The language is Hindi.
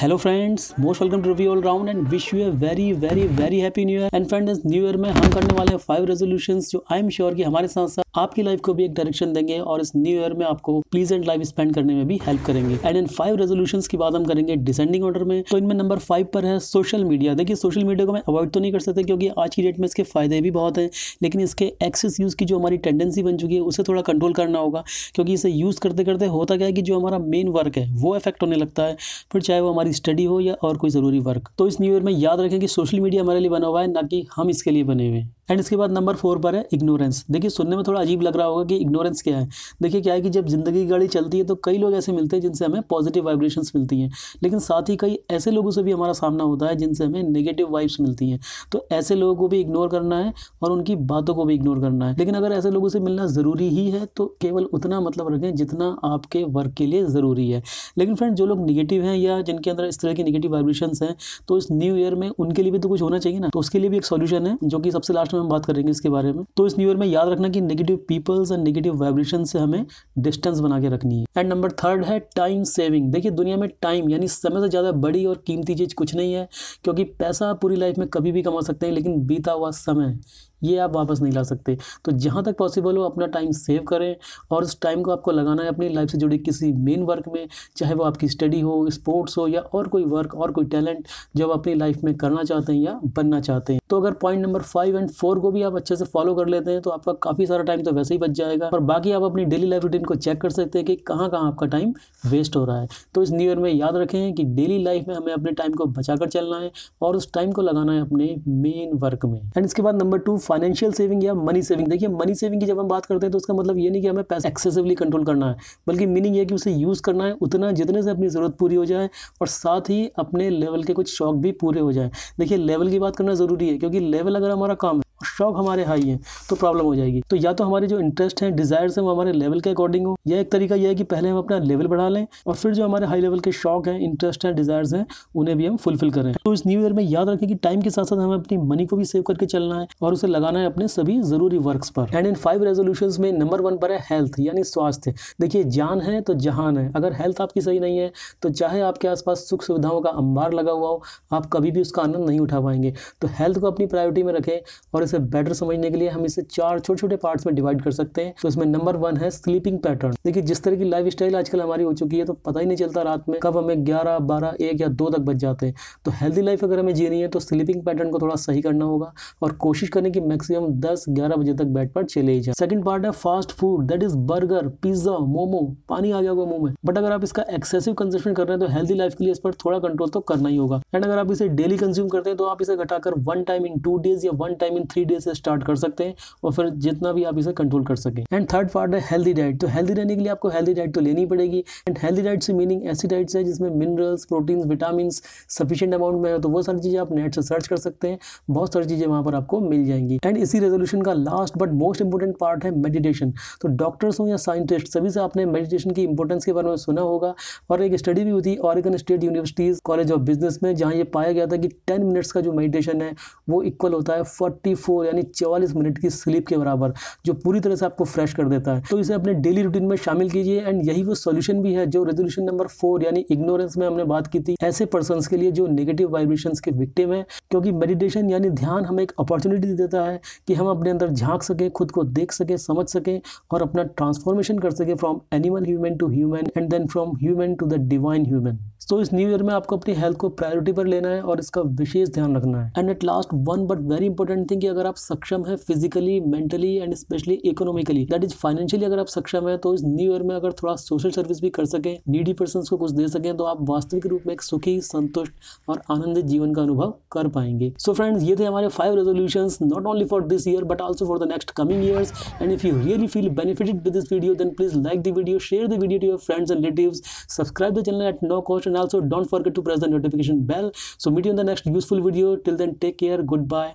hello friends most welcome to review all round and wish you a very very very happy new year and friends new year में हम करने वाले हैं फाइव रेजोल्यूशंस जो आई एम श्योर कि हमारे साथ साथ आपकी लाइफ को भी एक डायरेक्शन देंगे और इस न्यू ईयर में आपको प्लीजेंट लाइफ स्पेंड करने में भी हेल्प करेंगे एंड इन फाइव रेजोल्यूशन की बात हम करेंगे डिसेंडिंग ऑर्डर में तो इनमें नंबर फाइव पर है सोशल मीडिया देखिए सोशल मीडिया को मैं अवॉइड तो नहीं कर सकते क्योंकि आज की डेट में इसके फायदे भी बहुत हैं लेकिन इसके एक्सेस यूज़ की जो हमारी टेंडेंसी बन चुकी है उसे थोड़ा कंट्रोल करना होगा क्योंकि इसे यूज़ करते करते होता क्या है कि जो हमारा मेन वर्क है वो इफेक्ट होने लगता है फिर चाहे वो हमारी स्टडी हो या और कोई ज़रूरी वर्क तो इस न्यू ईयर में याद रखें कि सोशल मीडिया हमारे लिए बना हुआ है ना कि हम इसके लिए बने हुए हैं एंड इसके बाद नंबर फोर पर है इग्नोरेंस देखिए सुनने में थोड़ा अजीब लग रहा होगा कि इग्नोरेंस क्या है देखिए क्या है कि जब ज़िंदगी की गाड़ी चलती है तो कई लोग ऐसे मिलते हैं जिनसे हमें पॉजिटिव वाइब्रेशन मिलती हैं लेकिन साथ ही कई ऐसे लोगों से भी हमारा सामना होता है जिनसे हमें नेगेटिव वाइब्स मिलती हैं तो ऐसे लोगों को भी इग्नोर करना है और उनकी बातों को भी इग्नोर करना है लेकिन अगर ऐसे लोगों से मिलना ज़रूरी ही है तो केवल उतना मतलब रखें जितना आपके वर्क के लिए ज़रूरी है लेकिन फ्रेंड जो लोग निगेटिव हैं या जिनके अंदर इस तरह की निगेटिव वाइब्रेशन हैं तो इस न्यू ईयर में उनके लिए भी तो कुछ होना चाहिए ना तो उसके लिए भी एक सोल्यूशन है जो कि सबसे लास्ट में में हम बात करेंगे इसके बारे में तो इस न्यू ईयर में याद रखना की negative peoples and negative vibration से हमें डिस्टेंस बना के रखनी है एंड नंबर थर्ड है टाइम सेविंग देखिए दुनिया में टाइम यानी समय से ज़्यादा बड़ी और कीमती चीज़ कुछ नहीं है क्योंकि पैसा पूरी लाइफ में कभी भी कमा सकते हैं लेकिन बीता हुआ समय ये आप वापस नहीं ला सकते तो जहाँ तक पॉसिबल हो अपना टाइम सेव करें और उस टाइम को आपको लगाना है अपनी लाइफ से जुड़ी किसी मेन वर्क में चाहे वो आपकी स्टडी हो स्पोर्ट्स हो या और कोई वर्क और कोई टैलेंट जो आप अपनी लाइफ में करना चाहते हैं या बनना चाहते हैं तो अगर point number five and four को भी आप अच्छे से फॉलो कर लेते हैं तो आपका काफ़ी सारा टाइम तो वैसे ही बच जाएगा और बाकी आप अपनी डेली लाइफ रूटीन को चेक कर सकते हैं कि कहाँ कहाँ आपका टाइम वेस्ट हो रहा है तो इस न्यू ईयर में याद रखें कि डेली लाइफ में हमें अपने टाइम को बचा चलना है और उस टाइम को लगाना है अपने मेन वर्क में एंड इसके बाद नंबर टू फाइनेंशियल सेविंग या मनी सेविंग देखिए मनी सेविंग की जब हम बात करते हैं तो उसका मतलब ये नहीं कि हमें पैसा एक्सेसिवली कंट्रोल करना है बल्कि मीनिंग ये कि उसे यूज़ करना है उतना जितने से अपनी ज़रूरत पूरी हो जाए और साथ ही अपने लेवल के कुछ शौक भी पूरे हो जाए देखिए लेवल की बात करना ज़रूरी है क्योंकि लेवल अगर हमारा काम है और शौक हमारे हाई हैं तो प्रॉब्लम हो जाएगी तो या तो हमारे जो इंटरेस्ट हैं डिज़ायर्स हैं वो हमारे लेवल के अकॉर्डिंग हो या एक तरीका यह है कि पहले हम अपना लेवल बढ़ा लें और फिर जो हमारे हाई लेवल के शौक हैं इंटरेस्ट हैं डिज़ायर्स हैं उन्हें भी हम फुलफिल करें तो इस न्यू ईयर में याद रखें कि टाइम के साथ साथ हमें अपनी मनी को भी सेव करके चलना है और उसे लगाना है अपने सभी ज़रूरी वर्क पर एंड इन फाइव रेजोल्यूशन में नंबर वन पर है हेल्थ यानी स्वास्थ्य देखिए जान है तो जहान है अगर हेल्थ आपकी सही नहीं है तो चाहे आपके आसपास सुख सुविधाओं का अंबार लगा हुआ हो आप कभी भी उसका आनंद नहीं उठा पाएंगे तो हेल्थ को अपनी प्रायोरिटी में रखें और से बेटर समझने के लिए हम इसे चार छोटे छोटे पार्ट्स में डिवाइड कर सकते हैं तो इसमें नंबर वन है स्लीपिंग पैटर्न देखिए जिस तरह की लाइफ स्टाइल आजकल हमारी हो चुकी है तो पता ही नहीं चलता रात में कब हमें ग्यारह बारह एक या दो तक बच जाते हैं तो हेल्दी लाइफ अगर हमें जीनी है तो स्लीपिंग पैटर्न को थोड़ा सही करना होगा और कोशिश करें कि मैक्सिमम दस ग्यारह बजे तक बेड पर चले ही जाए सेकंड पार्ट है fast food that is burger pizza momo पानी आ गया होगा मुंह में बट अगर आप इसका एक्सेसिव कंजन कर रहे हैं तो हेल्दी लाइफ के लिए इस पर थोड़ा कंट्रोल तो करना ही होगा एंड अगर आप इसे डेली कंज्यूम करते हैं तो आप इसे घटाकर one time in two days या one time in three three days से स्टार्ट कर सकते हैं और फिर जितना भी आप इसे कंट्रोल कर सकें एंड थर्ड पार्ट है हेल्दी डाइट तो हेल्दी रहने के लिए आपको हेल्दी डाइट तो लेनी पड़ेगी एंड हेल्दी डाइट से मीनिंग ऐसी डाइट्स है जिसमें minerals proteins vitamin sufficient amount में है तो वो सारी चीज़ें आप नेट से सर्च कर सकते हैं बहुत सारी चीज़ें वहाँ पर आपको मिल जाएंगी एंड इसी रेजोल्यूशन का last but most important part है मेडिटेशन तो डॉक्टर्स हों या साइंटिस्ट सभी से आपने मेडिटेशन की इंपॉर्टेंस के बारे में सुना होगा और एक स्टडी भी हुई Oregon State University's College of Business में जहाँ ये पाया गया था कि टेन मिनट्स का जो मेडिटेशन है वो इक्वल होता है फोर्टी फोर यानी चवालीस मिनट की स्लीप के बराबर जो पूरी तरह से आपको फ्रेश कर देता है तो इसे अपने डेली रूटीन में शामिल कीजिए एंड यही वो सोल्यूशन भी है जो रेजोल्यूशन नंबर फोर यानी इग्नोरेंस में हमने बात की थी ऐसे पर्सन के लिए जो नेगेटिव वाइब्रेशन के विक्टिम है क्योंकि मेडिटेशन यानी ध्यान हमें एक अपॉर्चुनिटी देता है कि हम अपने अंदर झांक सकें खुद को देख सकें समझ सकें और अपना ट्रांसफॉर्मेशन कर सकें from animal human to human and then from human to the divine human तो इस न्यू ईयर में आपको अपनी हेल्थ को प्रायोरिटी पर लेना है और इसका विशेष ध्यान रखना है and at last one but very important thing अगर आप सक्षम है physically mentally and specially economically that is financially अगर आप सक्षम है तो इस न्यू ईयर में अगर थोड़ा सोशल सर्विस भी कर सकें नीडी पर्सन को कुछ दे सकें तो आप वास्तविक रूप में एक सुखी संतुष्ट और आनंदित जीवन का अनुभव कर पाएंगे सो so फ्रेंड्स ये थे हमारे five resolution not only for this year but also for the next coming years and if you really feel benefited with this video then please like the video share the video to your friends and relative subscribe the channel at no cost and also don't forget to press the notification bell so meet you in the next useful video till then take care good bye